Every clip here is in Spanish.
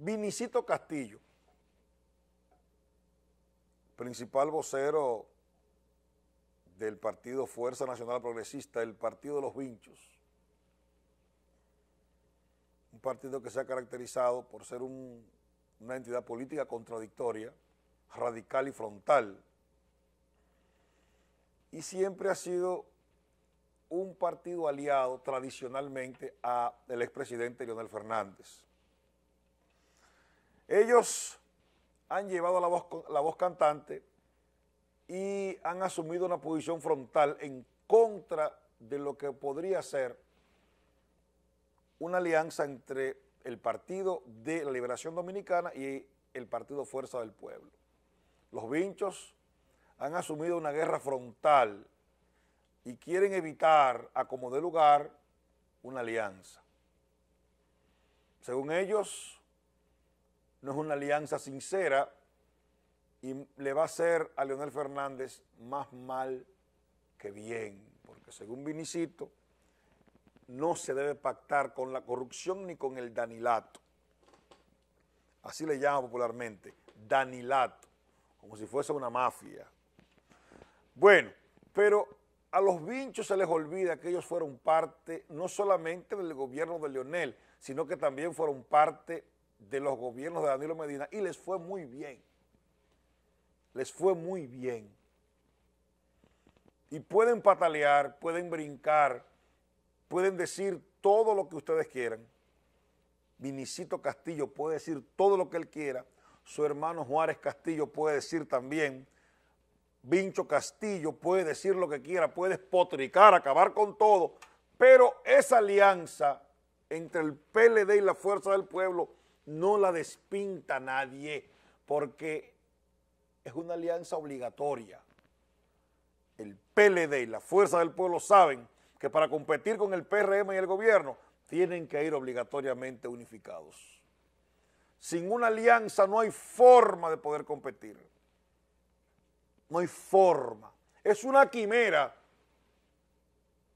Vinicito Castillo, principal vocero del partido Fuerza Nacional Progresista, el partido de los vinchos, un partido que se ha caracterizado por ser una entidad política contradictoria, radical y frontal, y siempre ha sido un partido aliado tradicionalmente al expresidente Leonel Fernández. Ellos han llevado la voz, cantante y han asumido una posición frontal en contra de lo que podría ser una alianza entre el Partido de la Liberación Dominicana y el Partido Fuerza del Pueblo. Los vinchos han asumido una guerra frontal y quieren evitar, a como dé lugar, una alianza. Según ellos, no es una alianza sincera y le va a hacer a Leonel Fernández más mal que bien, porque según Vinicito, no se debe pactar con la corrupción ni con el danilato. Así le llaman popularmente, danilato, como si fuese una mafia. Bueno, pero a los vinchos se les olvida que ellos fueron parte no solamente del gobierno de Leonel, sino que también fueron parte de los gobiernos de Danilo Medina y les fue muy bien. Les fue muy bien. Y pueden patalear, pueden brincar, pueden decir todo lo que ustedes quieran. Vinicito Castillo puede decir todo lo que él quiera. Su hermano Juárez Castillo puede decir también. Vincho Castillo puede decir lo que quiera, puede espotricar, acabar con todo. Pero esa alianza entre el PLD y la Fuerza del Pueblo no la despinta nadie porque es una alianza obligatoria. El PLD y la Fuerza del Pueblo saben que para competir con el PRM y el gobierno tienen que ir obligatoriamente unificados. Sin una alianza no hay forma de poder competir. No hay forma. Es una quimera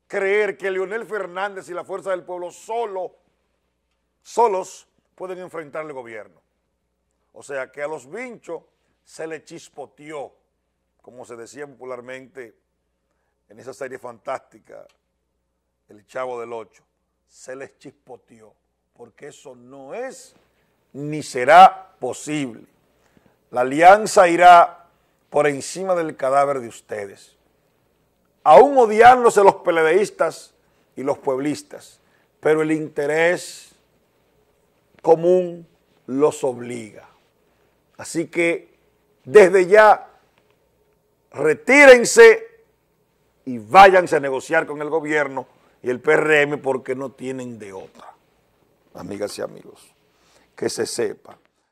creer que Leonel Fernández y la Fuerza del Pueblo solo, solos pueden enfrentar al gobierno. O sea que a los vinchos se les chispoteó, como se decía popularmente en esa serie fantástica, El Chavo del Ocho, se les chispoteó, porque eso no es ni será posible. La alianza irá por encima del cadáver de ustedes. Aún odiándose los peledeístas y los pueblistas, pero el interés común los obliga. Así que desde ya retírense y váyanse a negociar con el gobierno y el PRM porque no tienen de otra. Amigas y amigos, que se sepa.